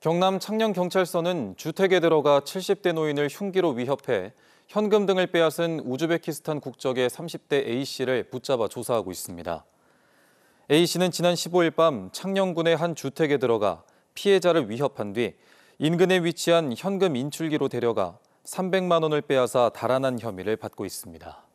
경남 창녕경찰서는 주택에 들어가 70대 노인을 흉기로 위협해 현금 등을 빼앗은 우즈베키스탄 국적의 30대 A씨를 붙잡아 조사하고 있습니다. A씨는 지난 15일 밤 창녕군의 한 주택에 들어가 피해자를 위협한 뒤 인근에 위치한 현금 인출기로 데려가 300만 원을 빼앗아 달아난 혐의를 받고 있습니다.